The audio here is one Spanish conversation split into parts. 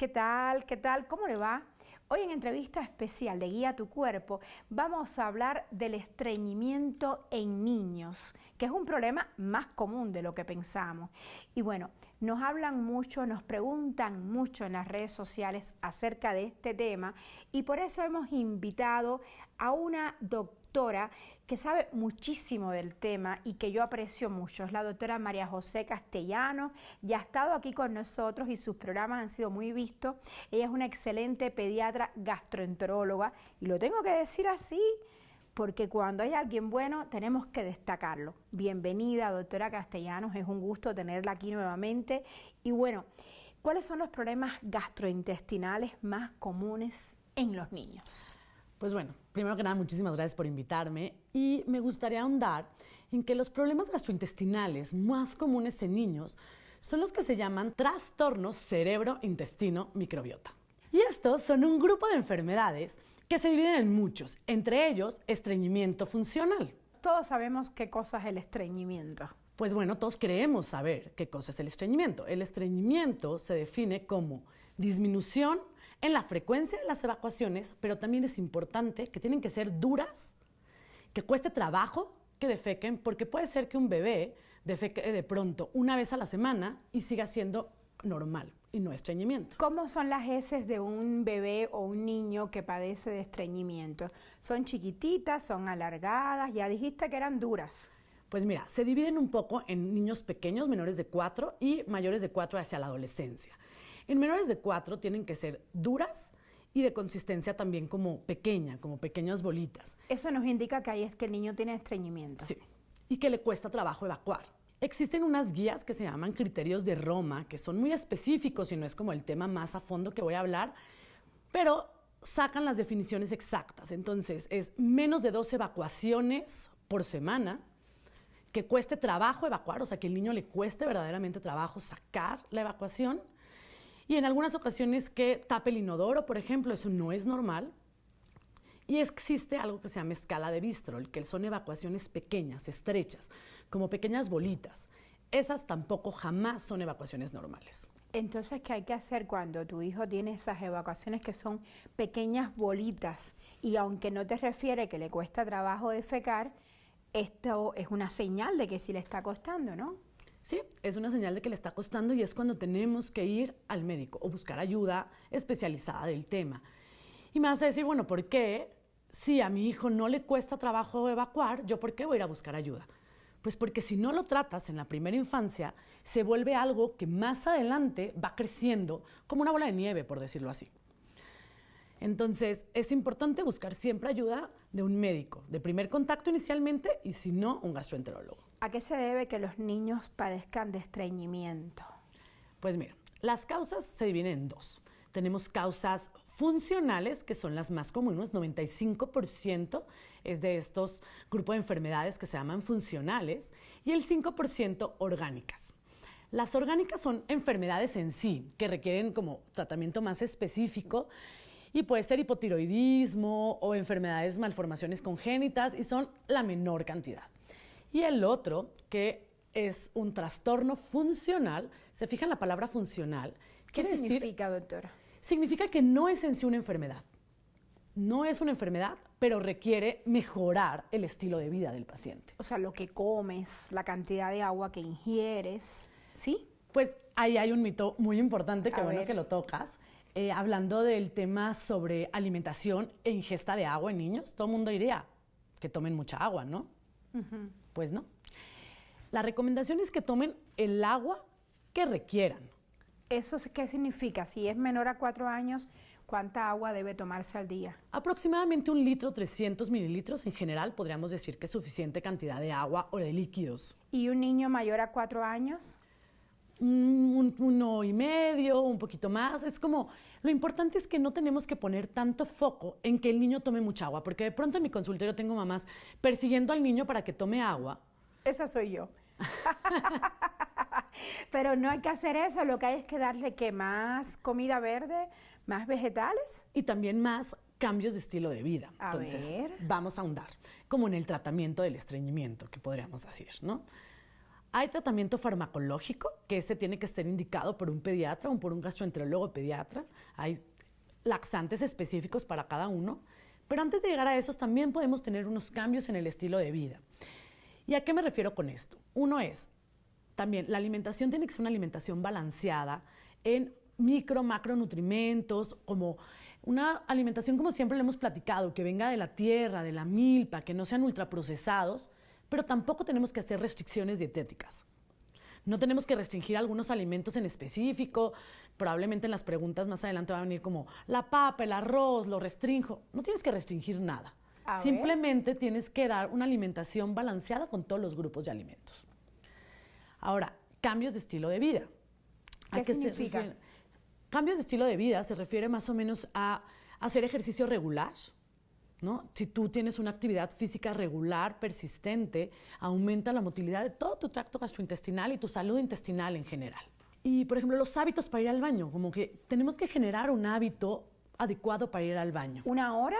¿Qué tal? ¿Qué tal? ¿Cómo le va? Hoy en entrevista especial de Guía tu Cuerpo vamos a hablar del estreñimiento en niños, que es un problema más común de lo que pensamos. Y bueno, nos hablan mucho, nos preguntan mucho en las redes sociales acerca de este tema y por eso hemos invitado a una doctora doctora que sabe muchísimo del tema y que yo aprecio mucho. Es la doctora María José Castellanos Ya ha estado aquí con nosotros y sus programas han sido muy vistos. Ella es una excelente pediatra gastroenteróloga y lo tengo que decir así porque cuando hay alguien bueno tenemos que destacarlo. Bienvenida, doctora Castellanos, es un gusto tenerla aquí nuevamente. Y bueno, ¿cuáles son los problemas gastrointestinales más comunes en los niños? Pues bueno, primero que nada, muchísimas gracias por invitarme y me gustaría ahondar en que los problemas gastrointestinales más comunes en niños son los que se llaman trastornos cerebro-intestino-microbiota. Y estos son un grupo de enfermedades que se dividen en muchos, entre ellos estreñimiento funcional. Todos sabemos qué cosa es el estreñimiento. Pues bueno, todos creemos saber qué cosa es el estreñimiento. El estreñimiento se define como disminución en la frecuencia de las evacuaciones, pero también es importante que tienen que ser duras, que cueste trabajo que defequen, porque puede ser que un bebé defeque de pronto una vez a la semana y siga siendo normal y no estreñimiento. ¿Cómo son las heces de un bebé o un niño que padece de estreñimiento? ¿Son chiquititas, son alargadas? Ya dijiste que eran duras. Pues mira, se dividen un poco en niños pequeños, menores de 4 y mayores de 4 hacia la adolescencia. En menores de cuatro tienen que ser duras y de consistencia también como pequeña, como pequeñas bolitas. Eso nos indica que ahí es que el niño tiene estreñimiento. Sí, y que le cuesta trabajo evacuar. Existen unas guías que se llaman criterios de Roma, que son muy específicos y no es como el tema más a fondo que voy a hablar, pero sacan las definiciones exactas. Entonces, es menos de dos evacuaciones por semana, que cueste trabajo evacuar, o sea, que el niño le cueste verdaderamente trabajo sacar la evacuación, y en algunas ocasiones que tape el inodoro, por ejemplo, eso no es normal. Y existe algo que se llama escala de Bistrol, que son evacuaciones pequeñas, estrechas, como pequeñas bolitas. Esas tampoco jamás son evacuaciones normales. Entonces, ¿qué hay que hacer cuando tu hijo tiene esas evacuaciones que son pequeñas bolitas? Y aunque no te refiere que le cuesta trabajo defecar, esto es una señal de que sí le está costando, ¿no? Sí, es una señal de que le está costando y es cuando tenemos que ir al médico o buscar ayuda especializada del tema. Y me vas a decir, bueno, ¿por qué si a mi hijo no le cuesta trabajo evacuar, yo por qué voy a ir a buscar ayuda? Pues porque si no lo tratas en la primera infancia, se vuelve algo que más adelante va creciendo como una bola de nieve, por decirlo así. Entonces, es importante buscar siempre ayuda de un médico, de primer contacto inicialmente y si no, un gastroenterólogo. ¿A qué se debe que los niños padezcan de estreñimiento? Pues mira, las causas se dividen en dos. Tenemos causas funcionales, que son las más comunes, 95% es de estos grupos de enfermedades que se llaman funcionales, y el 5% orgánicas. Las orgánicas son enfermedades en sí, que requieren como tratamiento más específico y puede ser hipotiroidismo o enfermedades, malformaciones congénitas y son la menor cantidad. Y el otro, que es un trastorno funcional, se fija en la palabra funcional. ¿Qué significa, doctora? Significa que no es en sí una enfermedad. No es una enfermedad, pero requiere mejorar el estilo de vida del paciente. O sea, lo que comes, la cantidad de agua que ingieres, ¿sí? Pues ahí hay un mito muy importante, que bueno que lo tocas. Eh, hablando del tema sobre alimentación e ingesta de agua en niños, todo el mundo diría que tomen mucha agua, ¿no? pues no. La recomendación es que tomen el agua que requieran. ¿Eso qué significa? Si es menor a cuatro años, ¿cuánta agua debe tomarse al día? Aproximadamente un litro, 300 mililitros. En general, podríamos decir que es suficiente cantidad de agua o de líquidos. ¿Y un niño mayor a cuatro años? Mm, uno y medio, un poquito más. Es como lo importante es que no tenemos que poner tanto foco en que el niño tome mucha agua, porque de pronto en mi consultorio tengo mamás persiguiendo al niño para que tome agua. Esa soy yo. Pero no hay que hacer eso, lo que hay es que darle que más comida verde, más vegetales. Y también más cambios de estilo de vida. Entonces, vamos a ahondar, como en el tratamiento del estreñimiento, que podríamos decir, ¿no? Hay tratamiento farmacológico, que ese tiene que estar indicado por un pediatra o por un gastroenterólogo pediatra. Hay laxantes específicos para cada uno. Pero antes de llegar a esos, también podemos tener unos cambios en el estilo de vida. ¿Y a qué me refiero con esto? Uno es, también, la alimentación tiene que ser una alimentación balanceada en micro, macronutrimentos, como una alimentación como siempre le hemos platicado, que venga de la tierra, de la milpa, que no sean ultraprocesados, pero tampoco tenemos que hacer restricciones dietéticas. No tenemos que restringir algunos alimentos en específico. Probablemente en las preguntas más adelante va a venir como la papa, el arroz, lo restrinjo. No tienes que restringir nada. Simplemente tienes que dar una alimentación balanceada con todos los grupos de alimentos. Ahora, cambios de estilo de vida. ¿Qué, significa? cambios de estilo de vida se refiere más o menos a hacer ejercicio regular, si tú tienes una actividad física regular, persistente, aumenta la motilidad de todo tu tracto gastrointestinal y tu salud intestinal en general. Y, por ejemplo, los hábitos para ir al baño, como que tenemos que generar un hábito adecuado para ir al baño. ¿Una hora?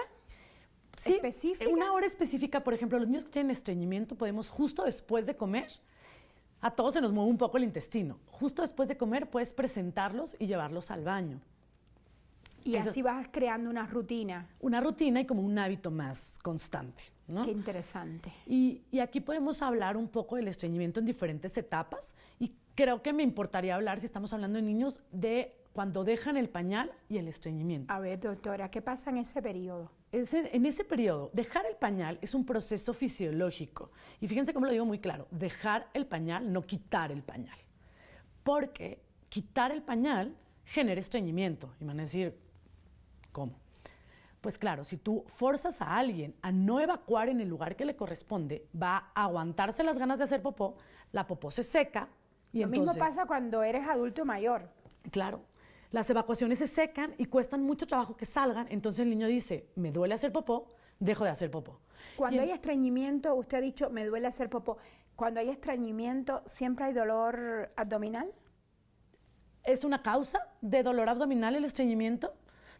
Sí, específica? una hora específica, por ejemplo, los niños que tienen estreñimiento podemos justo después de comer, a todos se nos mueve un poco el intestino, justo después de comer puedes presentarlos y llevarlos al baño. Y así vas creando una rutina. Una rutina y como un hábito más constante. Qué interesante. Y, aquí podemos hablar un poco del estreñimiento en diferentes etapas y creo que me importaría hablar, si estamos hablando de niños, de cuando dejan el pañal y el estreñimiento. A ver, doctora, ¿qué pasa en ese periodo? en, en ese periodo, dejar el pañal es un proceso fisiológico. Y fíjense cómo lo digo muy claro, dejar el pañal, no quitar el pañal. Porque quitar el pañal genera estreñimiento. Y van a decir, ¿Cómo? Pues claro, si tú forzas a alguien a no evacuar en el lugar que le corresponde, va a aguantarse las ganas de hacer popó, la popó se seca y Lo mismo pasa cuando eres adulto mayor. Claro. Las evacuaciones se secan y cuestan mucho trabajo que salgan, entonces el niño dice, me duele hacer popó, dejo de hacer popó. Cuando hay estreñimiento, usted ha dicho, me duele hacer popó. Cuando hay estreñimiento, ¿siempre hay dolor abdominal? Es una causa de dolor abdominal el estreñimiento,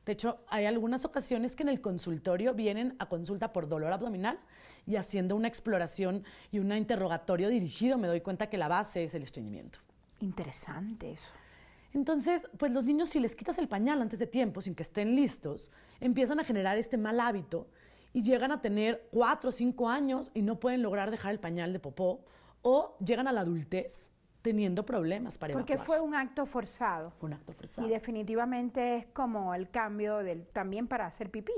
de hecho, hay algunas ocasiones que en el consultorio vienen a consulta por dolor abdominal y haciendo una exploración y un interrogatorio dirigido me doy cuenta que la base es el estreñimiento. Interesante eso. Entonces, pues los niños si les quitas el pañal antes de tiempo, sin que estén listos, empiezan a generar este mal hábito y llegan a tener cuatro o cinco años y no pueden lograr dejar el pañal de popó o llegan a la adultez teniendo problemas para Porque fue un acto forzado. un acto forzado. Y definitivamente es como el cambio del, también para hacer pipí.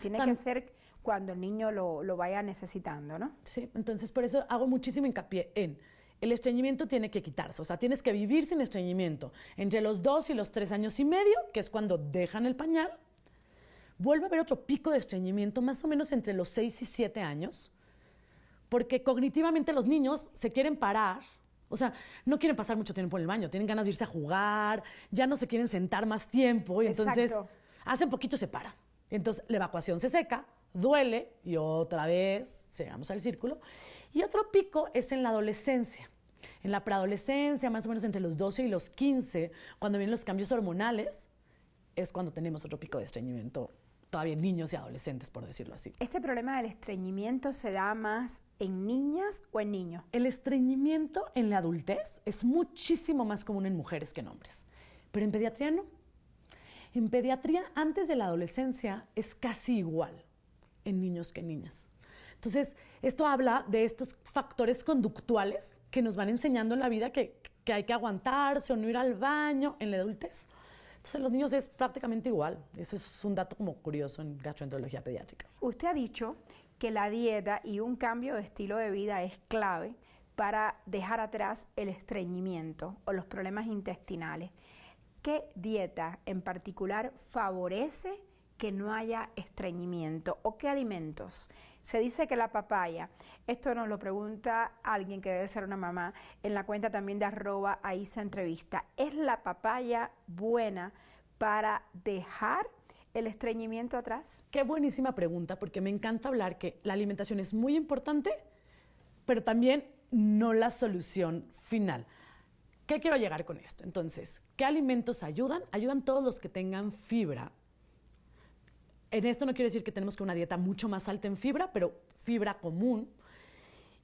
Tiene que ser cuando el niño lo, lo, vaya necesitando, ¿no? Sí, entonces por eso hago muchísimo hincapié en el estreñimiento tiene que quitarse, o sea, tienes que vivir sin estreñimiento. Entre los dos y los tres años y medio, que es cuando dejan el pañal, vuelve a haber otro pico de estreñimiento más o menos entre los seis y siete años, porque cognitivamente los niños se quieren parar, o sea, no quieren pasar mucho tiempo en el baño, tienen ganas de irse a jugar, ya no se quieren sentar más tiempo y entonces hace poquito se para. Entonces la evacuación se seca, duele y otra vez llegamos al círculo. Y otro pico es en la adolescencia. En la preadolescencia, más o menos entre los 12 y los 15, cuando vienen los cambios hormonales, es cuando tenemos otro pico de estreñimiento todavía niños y adolescentes, por decirlo así. ¿Este problema del estreñimiento se da más en niñas o en niños? El estreñimiento en la adultez es muchísimo más común en mujeres que en hombres, pero en pediatría no. En pediatría antes de la adolescencia es casi igual en niños que en niñas. Entonces, esto habla de estos factores conductuales que nos van enseñando en la vida que, que hay que aguantarse o no ir al baño en la adultez en los niños es prácticamente igual. Eso es un dato como curioso en gastroenterología pediátrica. Usted ha dicho que la dieta y un cambio de estilo de vida es clave para dejar atrás el estreñimiento o los problemas intestinales. ¿Qué dieta en particular favorece que no haya estreñimiento o qué alimentos se dice que la papaya, esto nos lo pregunta alguien que debe ser una mamá, en la cuenta también de arroba ahí su entrevista, ¿es la papaya buena para dejar el estreñimiento atrás? Qué buenísima pregunta, porque me encanta hablar que la alimentación es muy importante, pero también no la solución final. ¿Qué quiero llegar con esto? Entonces, ¿qué alimentos ayudan? Ayudan todos los que tengan fibra en esto no quiero decir que tenemos que una dieta mucho más alta en fibra, pero fibra común.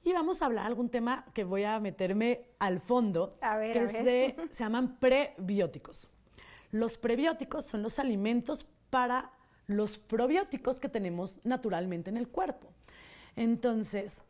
Y vamos a hablar algún tema que voy a meterme al fondo, que se, se llaman prebióticos. Los prebióticos son los alimentos para los probióticos que tenemos naturalmente en el cuerpo. Entonces,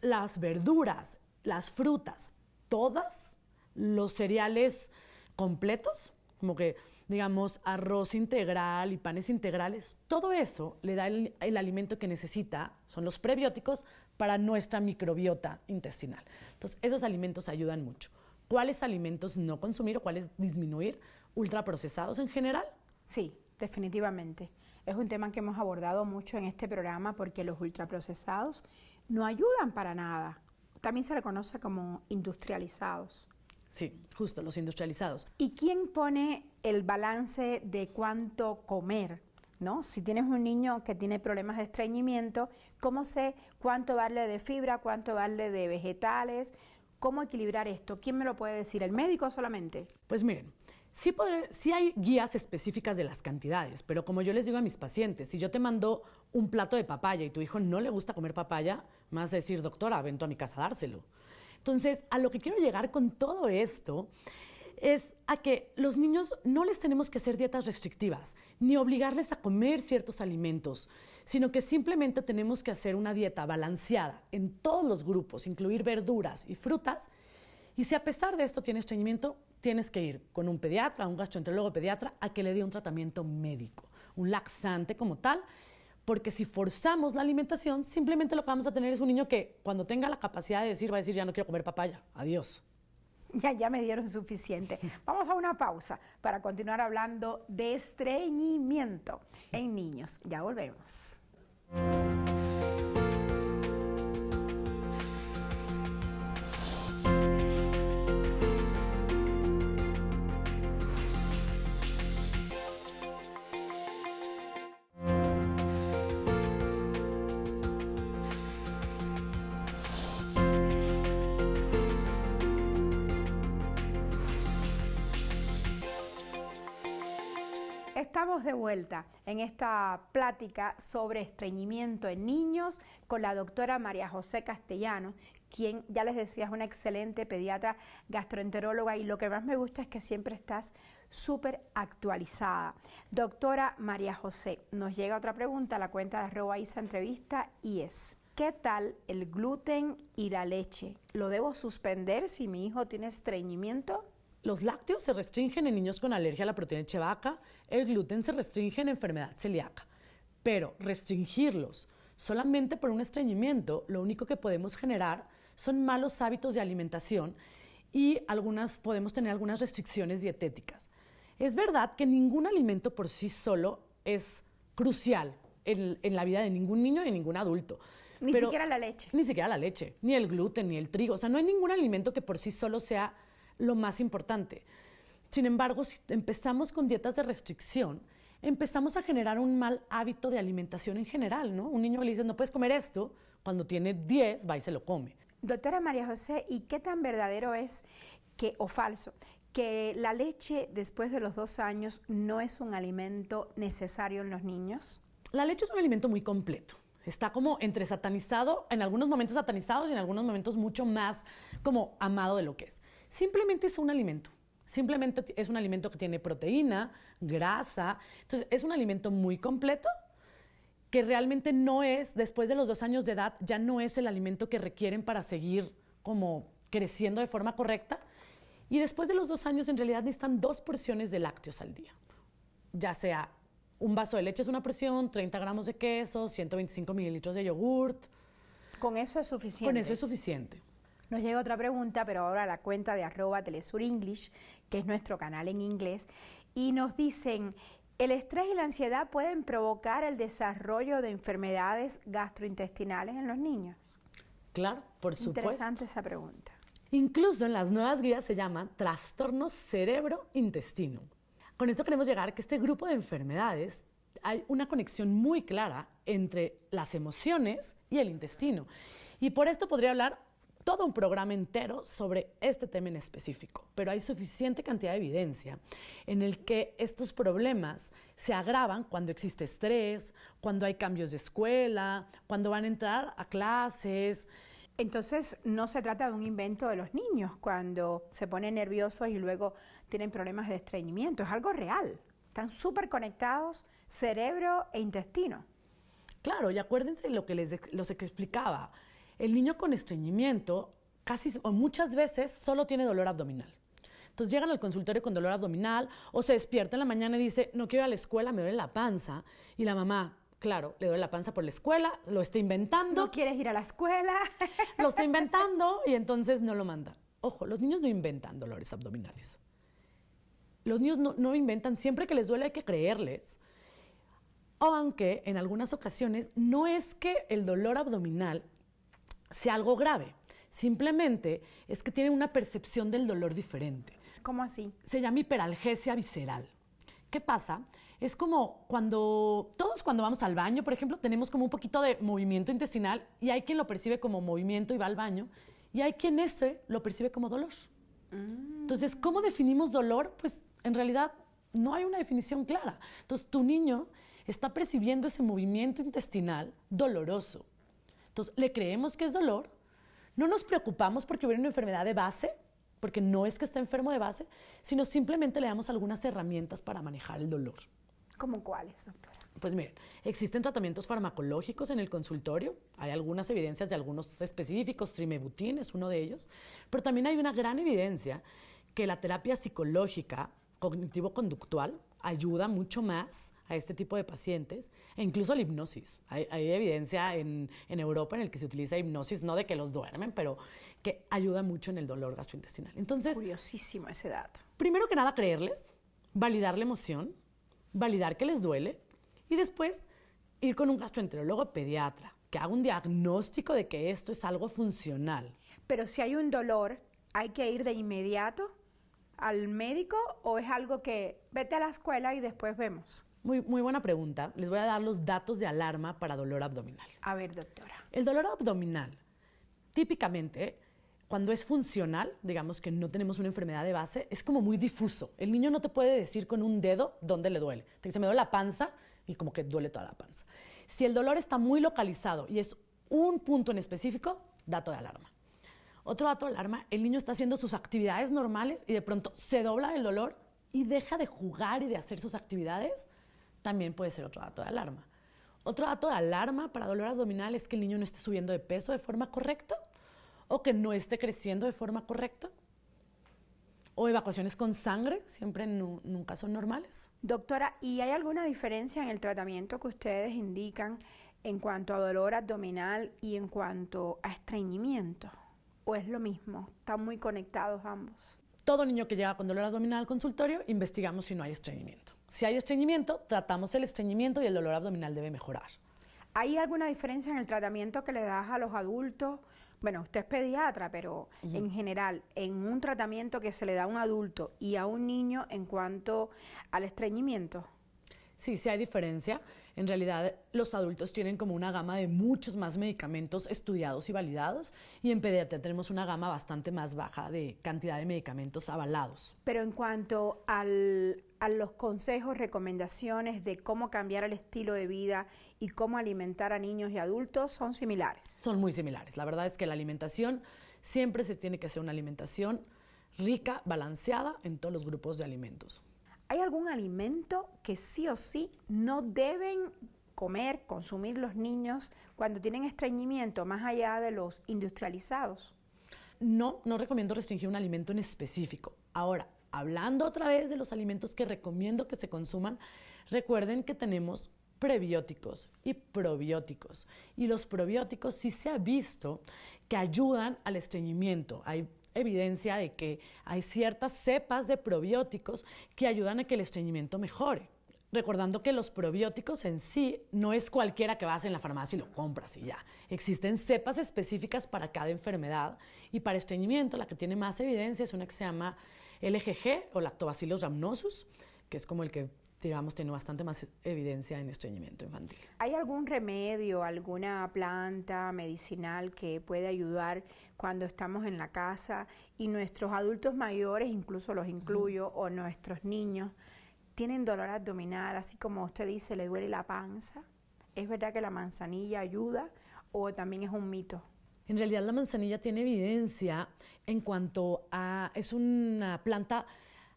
las verduras, las frutas, todas, los cereales completos, como que digamos, arroz integral y panes integrales, todo eso le da el, alimento que necesita, son los prebióticos, para nuestra microbiota intestinal. Entonces, esos alimentos ayudan mucho. ¿Cuáles alimentos no consumir o cuáles disminuir? ¿Ultraprocesados en general? Sí, definitivamente. Es un tema que hemos abordado mucho en este programa porque los ultraprocesados no ayudan para nada. También se reconoce como industrializados. Sí, justo, los industrializados. ¿Y quién pone el balance de cuánto comer? ¿No? Si tienes un niño que tiene problemas de estreñimiento, ¿cómo sé cuánto darle de fibra, cuánto darle de vegetales? ¿Cómo equilibrar esto? ¿Quién me lo puede decir? ¿El médico solamente? Pues miren, sí, hay guías específicas de las cantidades, pero como yo les digo a mis pacientes, si yo te mando un plato de papaya y tu hijo no le gusta comer papaya, me vas a decir, doctora, vente a mi casa a dárselo. Entonces, a lo que quiero llegar con todo esto es a que los niños no les tenemos que hacer dietas restrictivas, ni obligarles a comer ciertos alimentos, sino que simplemente tenemos que hacer una dieta balanceada en todos los grupos, incluir verduras y frutas. Y si a pesar de esto tienes estreñimiento, tienes que ir con un pediatra, un gastroenterólogo pediatra, a que le dé un tratamiento médico, un laxante como tal, porque si forzamos la alimentación, simplemente lo que vamos a tener es un niño que cuando tenga la capacidad de decir, va a decir, ya no quiero comer papaya, adiós. Ya, ya me dieron suficiente. Vamos a una pausa para continuar hablando de estreñimiento en niños. Ya volvemos. vuelta en esta plática sobre estreñimiento en niños con la doctora María José Castellano, quien ya les decía es una excelente pediatra gastroenteróloga y lo que más me gusta es que siempre estás súper actualizada. Doctora María José, nos llega otra pregunta a la cuenta de arroba Isa Entrevista y es, ¿qué tal el gluten y la leche? ¿Lo debo suspender si mi hijo tiene estreñimiento? Los lácteos se restringen en niños con alergia a la proteína de vaca, el gluten se restringe en enfermedad celíaca, pero restringirlos solamente por un estreñimiento, lo único que podemos generar son malos hábitos de alimentación y algunas podemos tener algunas restricciones dietéticas. Es verdad que ningún alimento por sí solo es crucial en, la vida de ningún niño ni ningún adulto. Ni siquiera la leche. Ni siquiera la leche, ni el gluten, ni el trigo. O sea, no hay ningún alimento que por sí solo sea lo más importante. Sin embargo, si empezamos con dietas de restricción, empezamos a generar un mal hábito de alimentación en general, ¿no? Un niño le dice, no puedes comer esto, cuando tiene 10, va y se lo come. Doctora María José, ¿y qué tan verdadero es que, o falso, que la leche después de los dos años no es un alimento necesario en los niños? La leche es un alimento muy completo está como entre satanizado, en algunos momentos satanizado y en algunos momentos mucho más como amado de lo que es. Simplemente es un alimento. Simplemente es un alimento que tiene proteína, grasa. Entonces, es un alimento muy completo que realmente no es, después de los dos años de edad, ya no es el alimento que requieren para seguir como creciendo de forma correcta. Y después de los dos años, en realidad necesitan dos porciones de lácteos al día. Ya sea un vaso de leche es una porción, 30 gramos de queso, 125 mililitros de yogurt. ¿Con eso es suficiente? Con eso es suficiente. Nos llega otra pregunta, pero ahora a la cuenta de arroba Telesur English, que es nuestro canal en inglés, y nos dicen, ¿el estrés y la ansiedad pueden provocar el desarrollo de enfermedades gastrointestinales en los niños? Claro, por supuesto. Interesante esa pregunta. Incluso en las nuevas guías se llama trastorno cerebro-intestino. Con esto queremos llegar a que este grupo de enfermedades hay una conexión muy clara entre las emociones y el intestino. Y por esto podría hablar todo un programa entero sobre este tema en específico, pero hay suficiente cantidad de evidencia en el que estos problemas se agravan cuando existe estrés, cuando hay cambios de escuela, cuando van a entrar a clases. Entonces no se trata de un invento de los niños cuando se ponen nerviosos y luego tienen problemas de estreñimiento, es algo real. Están súper conectados cerebro e intestino. Claro, y acuérdense lo que les, los explicaba. El niño con estreñimiento casi o muchas veces solo tiene dolor abdominal. Entonces llegan al consultorio con dolor abdominal o se despierta en la mañana y dice, no quiero ir a la escuela, me duele la panza. Y la mamá, claro, le duele la panza por la escuela, lo está inventando. No quieres ir a la escuela. lo está inventando y entonces no lo manda. Ojo, los niños no inventan dolores abdominales. Los niños no, inventan, siempre que les duele hay que creerles. Aunque en algunas ocasiones no es que el dolor abdominal si algo grave. Simplemente es que tiene una percepción del dolor diferente. ¿Cómo así? Se llama hiperalgesia visceral. ¿Qué pasa? Es como cuando todos cuando vamos al baño, por ejemplo, tenemos como un poquito de movimiento intestinal y hay quien lo percibe como movimiento y va al baño y hay quien ese lo percibe como dolor. Mm. Entonces, ¿cómo definimos dolor? Pues en realidad no hay una definición clara. Entonces, tu niño está percibiendo ese movimiento intestinal doloroso entonces, le creemos que es dolor, no nos preocupamos porque hubiera una enfermedad de base, porque no es que esté enfermo de base, sino simplemente le damos algunas herramientas para manejar el dolor. ¿Cómo cuáles, Pues miren, existen tratamientos farmacológicos en el consultorio, hay algunas evidencias de algunos específicos, Trimebutin es uno de ellos, pero también hay una gran evidencia que la terapia psicológica cognitivo-conductual ayuda mucho más a este tipo de pacientes, e incluso la hipnosis. Hay, evidencia en, Europa en el que se utiliza hipnosis, no de que los duermen, pero que ayuda mucho en el dolor gastrointestinal. Entonces, curiosísimo ese dato. Primero que nada, creerles, validar la emoción, validar que les duele y después ir con un gastroenterólogo pediatra que haga un diagnóstico de que esto es algo funcional. Pero si hay un dolor, ¿hay que ir de inmediato al médico o es algo que vete a la escuela y después vemos? Muy, muy buena pregunta. Les voy a dar los datos de alarma para dolor abdominal. A ver, doctora. El dolor abdominal, típicamente, cuando es funcional, digamos que no tenemos una enfermedad de base, es como muy difuso. El niño no te puede decir con un dedo dónde le duele. Te dice, me duele la panza y como que duele toda la panza. Si el dolor está muy localizado y es un punto en específico, dato de alarma. Otro dato de alarma, el niño está haciendo sus actividades normales y de pronto se dobla el dolor y deja de jugar y de hacer sus actividades también puede ser otro dato de alarma. Otro dato de alarma para dolor abdominal es que el niño no esté subiendo de peso de forma correcta o que no esté creciendo de forma correcta o evacuaciones con sangre, siempre nunca son normales. Doctora, ¿y hay alguna diferencia en el tratamiento que ustedes indican en cuanto a dolor abdominal y en cuanto a estreñimiento? ¿O es lo mismo? ¿Están muy conectados ambos? Todo niño que llega con dolor abdominal al consultorio, investigamos si no hay estreñimiento. Si hay estreñimiento, tratamos el estreñimiento y el dolor abdominal debe mejorar. ¿Hay alguna diferencia en el tratamiento que le das a los adultos? Bueno, usted es pediatra, pero en general, en un tratamiento que se le da a un adulto y a un niño en cuanto al estreñimiento. Sí, sí hay diferencia. En realidad, los adultos tienen como una gama de muchos más medicamentos estudiados y validados, y en pediatría tenemos una gama bastante más baja de cantidad de medicamentos avalados. Pero en cuanto al, a los consejos, recomendaciones de cómo cambiar el estilo de vida y cómo alimentar a niños y adultos son similares. Son muy similares. La verdad es que la alimentación siempre se tiene que hacer una alimentación rica, balanceada en todos los grupos de alimentos. ¿Hay algún alimento que sí o sí no deben comer, consumir los niños cuando tienen estreñimiento más allá de los industrializados? No, no recomiendo restringir un alimento en específico. Ahora, hablando otra vez de los alimentos que recomiendo que se consuman, recuerden que tenemos prebióticos y probióticos. Y los probióticos sí se ha visto que ayudan al estreñimiento. Hay evidencia de que hay ciertas cepas de probióticos que ayudan a que el estreñimiento mejore. Recordando que los probióticos en sí no es cualquiera que vas en la farmacia y lo compras y ya. Existen cepas específicas para cada enfermedad y para estreñimiento la que tiene más evidencia es una que se llama LGG o lactobacillus rhamnosus, que es como el que digamos, tiene bastante más evidencia en estreñimiento infantil. ¿Hay algún remedio, alguna planta medicinal que puede ayudar cuando estamos en la casa y nuestros adultos mayores, incluso los incluyo, o nuestros niños, tienen dolor abdominal, así como usted dice, le duele la panza? ¿Es verdad que la manzanilla ayuda o también es un mito? En realidad la manzanilla tiene evidencia en cuanto a, es una planta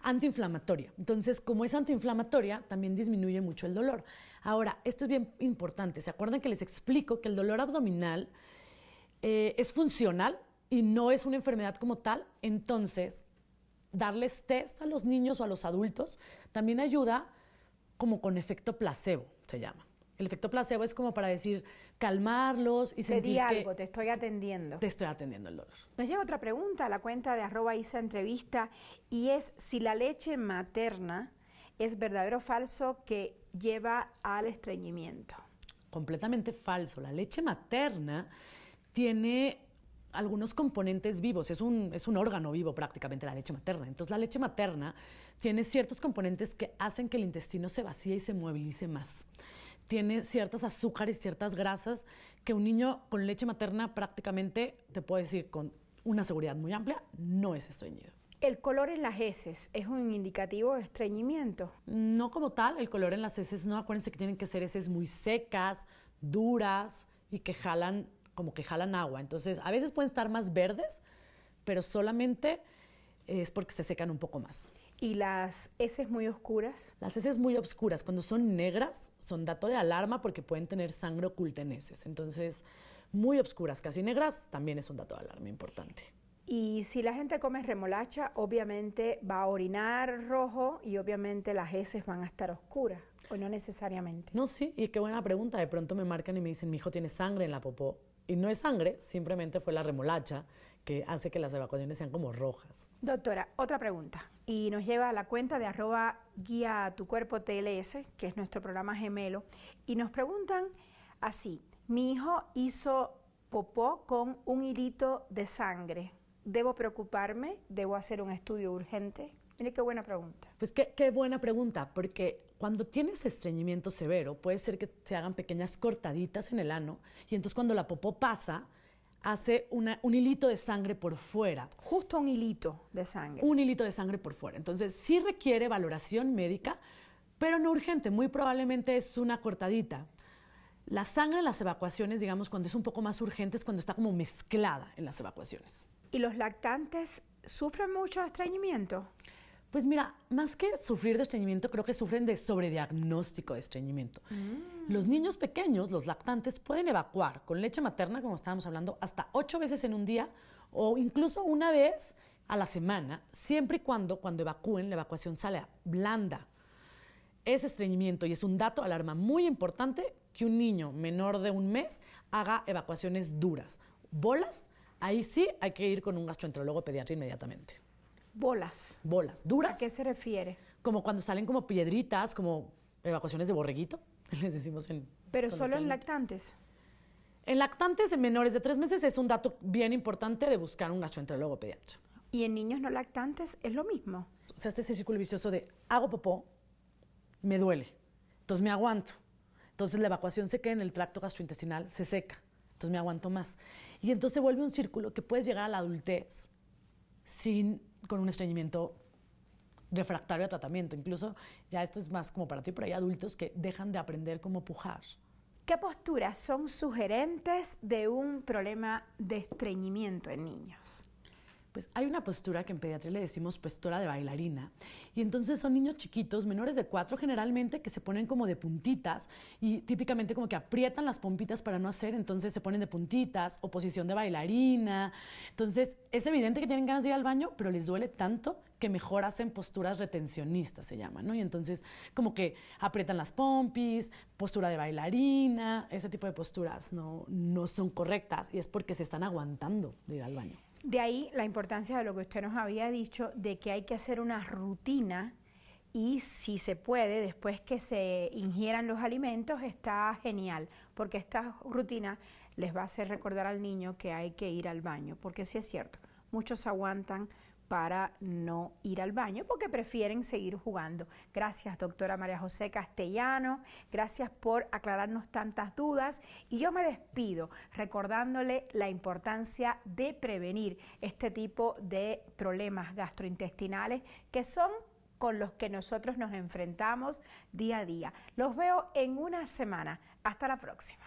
antiinflamatoria. Entonces, como es antiinflamatoria, también disminuye mucho el dolor. Ahora, esto es bien importante. ¿Se acuerdan que les explico que el dolor abdominal eh, es funcional y no es una enfermedad como tal? Entonces, darles test a los niños o a los adultos también ayuda como con efecto placebo, se llama. El efecto placebo es como para decir calmarlos y sentir di algo, te estoy atendiendo. Te estoy atendiendo el dolor. Nos llega otra pregunta a la cuenta de arroba Isa Entrevista y es si la leche materna es verdadero o falso que lleva al estreñimiento. Completamente falso. La leche materna tiene algunos componentes vivos, es es un órgano vivo prácticamente la leche materna. Entonces la leche materna tiene ciertos componentes que hacen que el intestino se vacíe y se movilice más tiene ciertas azúcares, ciertas grasas que un niño con leche materna prácticamente, te puedo decir con una seguridad muy amplia, no es estreñido. ¿El color en las heces es un indicativo de estreñimiento? No como tal, el color en las heces no. Acuérdense que tienen que ser heces muy secas, duras y que jalan, como que jalan agua. Entonces, a veces pueden estar más verdes, pero solamente es porque se secan un poco más y las heces muy oscuras. Las heces muy oscuras, cuando son negras, son dato de alarma porque pueden tener sangre oculta en heces. Entonces, muy oscuras, casi negras, también es un dato de alarma importante. Y si la gente come remolacha, obviamente va a orinar rojo y obviamente las heces van a estar oscuras, o no necesariamente. No, sí, y qué buena pregunta. De pronto me marcan y me dicen, mi hijo tiene sangre en la popó. Y no es sangre, simplemente fue la remolacha que hace que las evacuaciones sean como rojas. Doctora, otra pregunta. Y nos lleva a la cuenta de arroba guía tu cuerpo TLS, que es nuestro programa gemelo. Y nos preguntan así, mi hijo hizo popó con un hilito de sangre. ¿Debo preocuparme? ¿Debo hacer un estudio urgente? Mire qué buena pregunta. Pues qué, qué, buena pregunta, porque cuando tienes estreñimiento severo, puede ser que se hagan pequeñas cortaditas en el ano, y entonces cuando la popó pasa, hace un hilito de sangre por fuera. Justo un hilito de sangre. Un hilito de sangre por fuera. Entonces, sí requiere valoración médica, pero no urgente. Muy probablemente es una cortadita. La sangre en las evacuaciones, digamos, cuando es un poco más urgente, es cuando está como mezclada en las evacuaciones. ¿Y los lactantes sufren mucho estreñimiento? Pues mira, más que sufrir de estreñimiento, creo que sufren de sobrediagnóstico de estreñimiento. Mm. Los niños pequeños, los lactantes, pueden evacuar con leche materna, como estábamos hablando, hasta ocho veces en un día o incluso una vez a la semana, siempre y cuando cuando evacúen la evacuación sale blanda. Es estreñimiento y es un dato alarma muy importante que un niño menor de un mes haga evacuaciones duras. Bolas, ahí sí hay que ir con un gastroenterólogo pediatra inmediatamente. Bolas. Bolas, duras. ¿A qué se refiere? Como cuando salen como piedritas, como evacuaciones de borreguito. les decimos en... Pero solo en lactantes. En lactantes en menores de tres meses es un dato bien importante de buscar un gastroenterólogo pediatra. Y en niños no lactantes es lo mismo. O sea, este es el círculo vicioso de hago popó, me duele, entonces me aguanto. Entonces la evacuación se queda en el tracto gastrointestinal, se seca, entonces me aguanto más. Y entonces se vuelve un círculo que puedes llegar a la adultez sin, con un estreñimiento refractario a tratamiento. Incluso ya esto es más como para ti, pero hay adultos que dejan de aprender cómo pujar. ¿Qué posturas son sugerentes de un problema de estreñimiento en niños? Pues hay una postura que en pediatría le decimos postura de bailarina. Y entonces son niños chiquitos, menores de cuatro generalmente, que se ponen como de puntitas y típicamente como que aprietan las pompitas para no hacer, entonces se ponen de puntitas o posición de bailarina. Entonces es evidente que tienen ganas de ir al baño, pero les duele tanto que mejor hacen posturas retencionistas, se llaman, ¿no? Y entonces como que aprietan las pompis, postura de bailarina, ese tipo de posturas no, no son correctas y es porque se están aguantando de ir al baño. De ahí la importancia de lo que usted nos había dicho, de que hay que hacer una rutina y si se puede, después que se ingieran los alimentos, está genial, porque esta rutina les va a hacer recordar al niño que hay que ir al baño, porque sí es cierto, muchos aguantan para no ir al baño porque prefieren seguir jugando. Gracias, doctora María José Castellano. Gracias por aclararnos tantas dudas. Y yo me despido recordándole la importancia de prevenir este tipo de problemas gastrointestinales que son con los que nosotros nos enfrentamos día a día. Los veo en una semana. Hasta la próxima.